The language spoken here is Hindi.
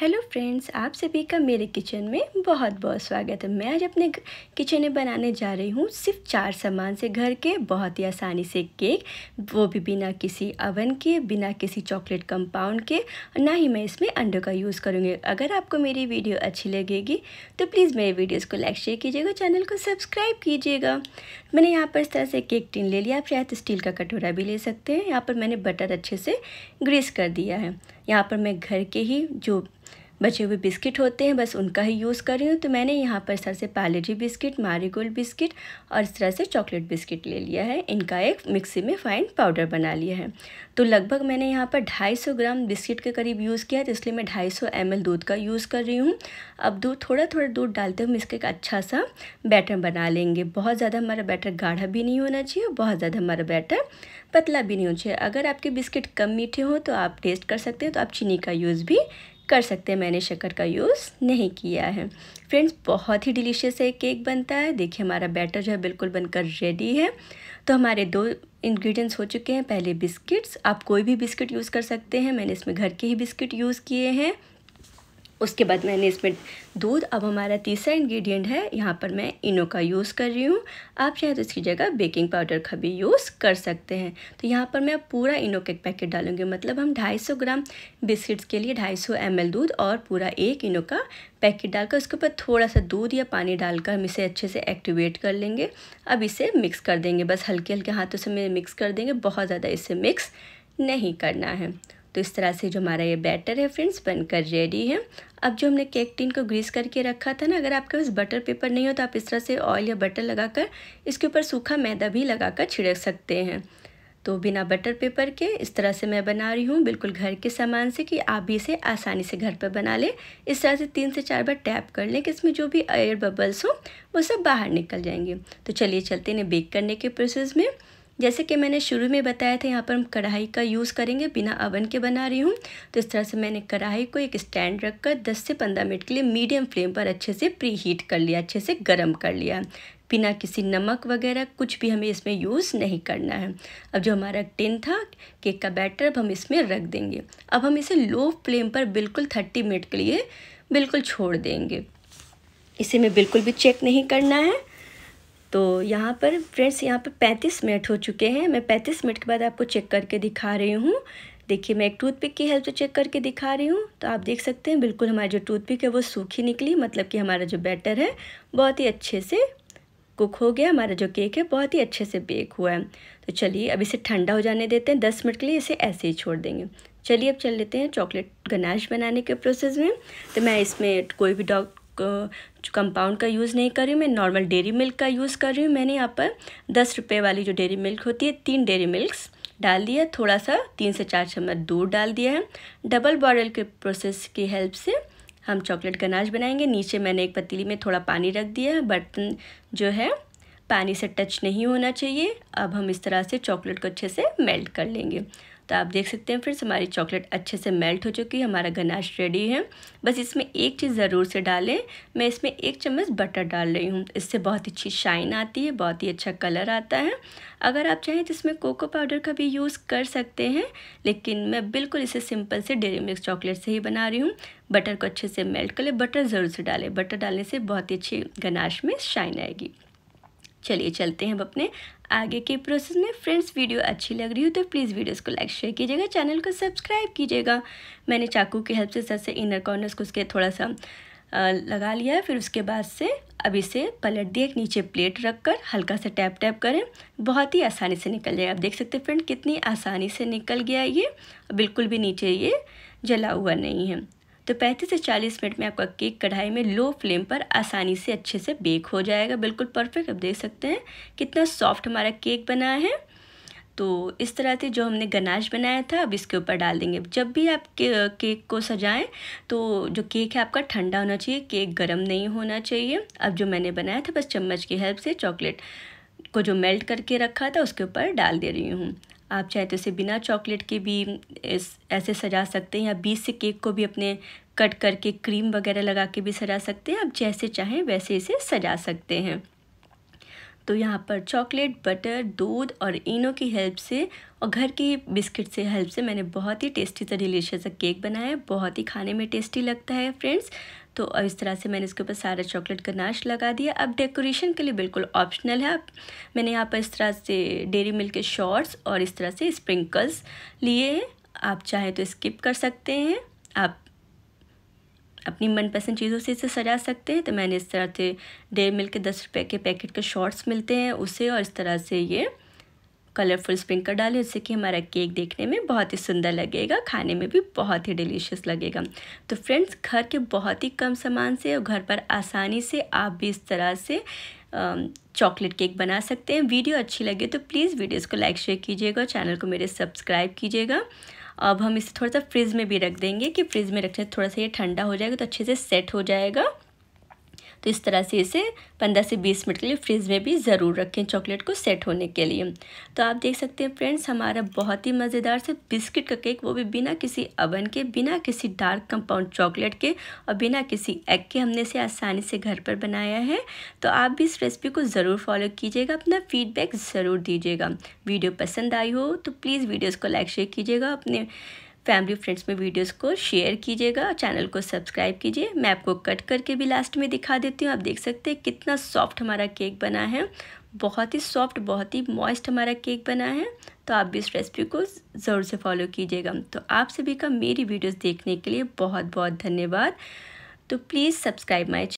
हेलो फ्रेंड्स आप सभी का मेरे किचन में बहुत बहुत स्वागत है मैं आज अपने किचन में बनाने जा रही हूँ सिर्फ चार सामान से घर के बहुत ही आसानी से केक वो भी बिना किसी अवन के बिना किसी चॉकलेट कंपाउंड के ना ही मैं इसमें अंडों का यूज़ करूँगी अगर आपको मेरी वीडियो अच्छी लगेगी तो प्लीज़ मेरे वीडियोज़ को लाइक शेयर कीजिएगा चैनल को सब्सक्राइब कीजिएगा मैंने यहाँ पर इस तरह से केक टिन ले लिया आप शायद स्टील का कटोरा भी ले सकते हैं यहाँ पर मैंने बटर अच्छे से ग्रीस कर दिया है यहाँ पर मैं घर के ही जो बचे हुए बिस्किट होते हैं बस उनका ही यूज़ कर रही हूँ तो मैंने यहाँ पर सर से पालेजी बिस्किट मारीगोल्ड बिस्किट और इस तरह से चॉकलेट बिस्किट ले लिया है इनका एक मिक्सी में फ़ाइन पाउडर बना लिया है तो लगभग मैंने यहाँ पर 250 ग्राम बिस्किट के करीब यूज़ किया है तो इसलिए मैं ढाई सौ दूध का यूज़ कर रही हूँ अब दूध थोड़ा थोड़ा दूध डालते हुए हम इसका एक अच्छा सा बैटर बना लेंगे बहुत ज़्यादा हमारा बैटर गाढ़ा भी नहीं होना चाहिए और बहुत ज़्यादा हमारा बैटर पतला भी नहीं होना चाहिए अगर आपके बिस्किट कम मीठे हों तो आप टेस्ट कर सकते हैं तो आप चीनी का यूज़ भी कर सकते हैं मैंने शक्कर का यूज़ नहीं किया है फ्रेंड्स बहुत ही डिलीशियस है केक बनता है देखिए हमारा बैटर जो है बिल्कुल बनकर रेडी है तो हमारे दो इंग्रेडिएंट्स हो चुके हैं पहले बिस्किट्स आप कोई भी बिस्किट यूज़ कर सकते हैं मैंने इसमें घर के ही बिस्किट यूज़ किए हैं उसके बाद मैंने इसमें दूध अब हमारा तीसरा इंग्रेडिएंट है यहाँ पर मैं इनो का यूज़ कर रही हूँ आप चाहे तो इसकी जगह बेकिंग पाउडर का भी यूज़ कर सकते हैं तो यहाँ पर मैं पूरा इनो का पैकेट डालूँगी मतलब हम 250 ग्राम बिस्किट्स के लिए 250 सौ दूध और पूरा एक इनो का पैकेट डालकर उसके ऊपर थोड़ा सा दूध या पानी डालकर हम इसे अच्छे से एक्टिवेट कर लेंगे अब इसे मिक्स कर देंगे बस हल्के हल्के हाथों से मिक्स कर देंगे बहुत ज़्यादा इसे मिक्स नहीं करना है तो इस तरह से जो हमारा ये बैटर है फ्रेंड्स बनकर रेडी है अब जो हमने केक टिन को ग्रीस करके रखा था ना अगर आपके पास बटर पेपर नहीं हो तो आप इस तरह से ऑयल या बटर लगाकर इसके ऊपर सूखा मैदा भी लगाकर छिड़क सकते हैं तो बिना बटर पेपर के इस तरह से मैं बना रही हूँ बिल्कुल घर के सामान से कि आप भी इसे आसानी से घर पर बना लें इस तरह से तीन से चार बार टैप कर लें कि इसमें जो भी एयर बबल्स हों वो सब बाहर निकल जाएंगे तो चलिए चलते हैं बेक करने के प्रोसेस में जैसे कि मैंने शुरू में बताया था यहाँ पर हम कढ़ाई का यूज़ करेंगे बिना अवन के बना रही हूँ तो इस तरह से मैंने कढ़ाई को एक स्टैंड रखकर 10 से 15 मिनट के लिए मीडियम फ्लेम पर अच्छे से प्री हीट कर लिया अच्छे से गर्म कर लिया बिना किसी नमक वगैरह कुछ भी हमें इसमें यूज़ नहीं करना है अब जो हमारा टिन था केक का बैटर अब हम इसमें रख देंगे अब हम इसे लो फ्लेम पर बिल्कुल थर्टी मिनट के लिए बिल्कुल छोड़ देंगे इसे में बिल्कुल भी चेक नहीं करना है तो यहाँ पर फ्रेंड्स यहाँ पर पैंतीस मिनट हो चुके हैं मैं पैंतीस मिनट के बाद आपको चेक करके दिखा रही हूँ देखिए मैं एक टूथपिक की हेल्प से चेक करके दिखा रही हूँ तो आप देख सकते हैं बिल्कुल हमारी जो टूथपिक है वो सूखी निकली मतलब कि हमारा जो बैटर है बहुत ही अच्छे से कुक हो गया हमारा जो केक है बहुत ही अच्छे से बेक हुआ है तो चलिए अब इसे ठंडा हो जाने देते हैं दस मिनट के लिए इसे ऐसे ही छोड़ देंगे चलिए अब चल लेते हैं चॉकलेट गनाश बनाने के प्रोसेस में तो मैं इसमें कोई भी डॉ कंपाउंड का यूज़ नहीं कर रही हूँ मैं नॉर्मल डेरी मिल्क का यूज़ कर रही हूँ मैंने यहाँ पर दस रुपये वाली जो डेरी मिल्क होती है तीन डेरी मिल्क्स डाल दिया थोड़ा सा तीन से चार चम्मच दूध डाल दिया है डबल बॉडल के प्रोसेस की हेल्प से हम चॉकलेट गनाश बनाएंगे नीचे मैंने एक पतीली में थोड़ा पानी रख दिया है बर्तन जो है पानी से टच नहीं होना चाहिए अब हम इस तरह से चॉकलेट को अच्छे से मेल्ट कर लेंगे तो आप देख सकते हैं फ्रेंड्स हमारी चॉकलेट अच्छे से मेल्ट हो चुकी है हमारा गनाश रेडी है बस इसमें एक चीज़ ज़रूर से डालें मैं इसमें एक चम्मच बटर डाल रही हूँ इससे बहुत अच्छी शाइन आती है बहुत ही अच्छा कलर आता है अगर आप चाहें तो इसमें कोको पाउडर का भी यूज़ कर सकते हैं लेकिन मैं बिल्कुल इसे सिंपल से डेरी मिक्स चॉकलेट से ही बना रही हूँ बटर को अच्छे से मेल्ट कर ले बटर ज़रूर से डालें बटर डालने से बहुत ही अच्छी गनाश में शाइन आएगी चलिए चलते हैं हम अपने आगे के प्रोसेस में फ्रेंड्स वीडियो अच्छी लग रही हो तो प्लीज़ वीडियोस को लाइक शेयर कीजिएगा चैनल को सब्सक्राइब कीजिएगा मैंने चाकू की हेल्प से सर से इनर कॉर्नर्स को उसके थोड़ा सा लगा लिया है फिर उसके बाद से अब इसे पलट दिया एक नीचे प्लेट रखकर हल्का सा टैप टैप करें बहुत ही आसानी से निकल जाएगा आप देख सकते हैं फ्रेंड कितनी आसानी से निकल गया ये बिल्कुल भी नीचे ये जला हुआ नहीं है तो 35 से 40 मिनट में आपका केक कढ़ाई में लो फ्लेम पर आसानी से अच्छे से बेक हो जाएगा बिल्कुल परफेक्ट आप देख सकते हैं कितना सॉफ्ट हमारा केक बना है तो इस तरह से जो हमने गनाश बनाया था अब इसके ऊपर डाल देंगे जब भी आप के, केक को सजाएं तो जो केक है आपका ठंडा होना चाहिए केक गर्म नहीं होना चाहिए अब जो मैंने बनाया था बस चम्मच की हेल्प से चॉकलेट को जो मेल्ट करके रखा था उसके ऊपर डाल दे रही हूँ आप चाहे तो इसे बिना चॉकलेट के भी इस ऐसे सजा सकते हैं या बीस से केक को भी अपने कट करके क्रीम वगैरह लगा के भी सजा सकते हैं आप जैसे चाहें वैसे इसे सजा सकते हैं तो यहाँ पर चॉकलेट बटर दूध और इनो की हेल्प से और घर की बिस्किट से हेल्प से मैंने बहुत ही टेस्टी सा डिलीशियस केक बनाया है बहुत ही खाने में टेस्टी लगता है फ्रेंड्स तो इस तरह से मैंने इसके ऊपर सारा चॉकलेट का नाश लगा दिया अब डेकोरेशन के लिए बिल्कुल ऑप्शनल है मैंने यहाँ पर इस तरह से डेरी मिल्क के शॉर्ट्स और इस तरह से स्प्रिंकल्स लिए हैं आप चाहें तो स्किप कर सकते हैं आप अपनी मनपसंद चीज़ों से इसे सजा सकते हैं तो मैंने इस तरह से डेरी मिल्क के दस रुपये के पैकेट के शॉर्ट्स मिलते हैं उसे और इस तरह से ये कलरफुल स्प्रिंकल डालें जिससे कि हमारा केक देखने में बहुत ही सुंदर लगेगा खाने में भी बहुत ही डिलीशियस लगेगा तो फ्रेंड्स घर के बहुत ही कम सामान से और घर पर आसानी से आप भी इस तरह से चॉकलेट केक बना सकते हैं वीडियो अच्छी लगे तो प्लीज़ वीडियोस को लाइक शेयर कीजिएगा चैनल को मेरे सब्सक्राइब कीजिएगा अब हम इसे थोड़ा सा फ्रिज में भी रख देंगे कि फ्रिज में रखने से थोड़ा सा ये ठंडा हो जाएगा तो अच्छे से सेट हो जाएगा तो इस तरह से इसे पंद्रह से बीस मिनट के लिए फ्रिज में भी ज़रूर रखें चॉकलेट को सेट होने के लिए तो आप देख सकते हैं फ्रेंड्स हमारा बहुत ही मज़ेदार से बिस्किट का केक वो भी बिना किसी अवन के बिना किसी डार्क कंपाउंड चॉकलेट के और बिना किसी एग के हमने इसे आसानी से घर पर बनाया है तो आप भी इस रेसिपी को ज़रूर फॉलो कीजिएगा अपना फीडबैक ज़रूर दीजिएगा वीडियो पसंद आई हो तो प्लीज़ वीडियोज़ को लाइक शेयर कीजिएगा अपने फैमिली फ्रेंड्स में वीडियोस को शेयर कीजिएगा और चैनल को सब्सक्राइब कीजिए मैं आपको कट करके भी लास्ट में दिखा देती हूँ आप देख सकते हैं कितना सॉफ्ट हमारा केक बना है बहुत ही सॉफ्ट बहुत ही मॉइस्ट हमारा केक बना है तो आप भी इस रेसिपी को ज़रूर से फॉलो कीजिएगा तो आप सभी का मेरी वीडियोज़ देखने के लिए बहुत बहुत धन्यवाद तो प्लीज़ सब्सक्राइब माई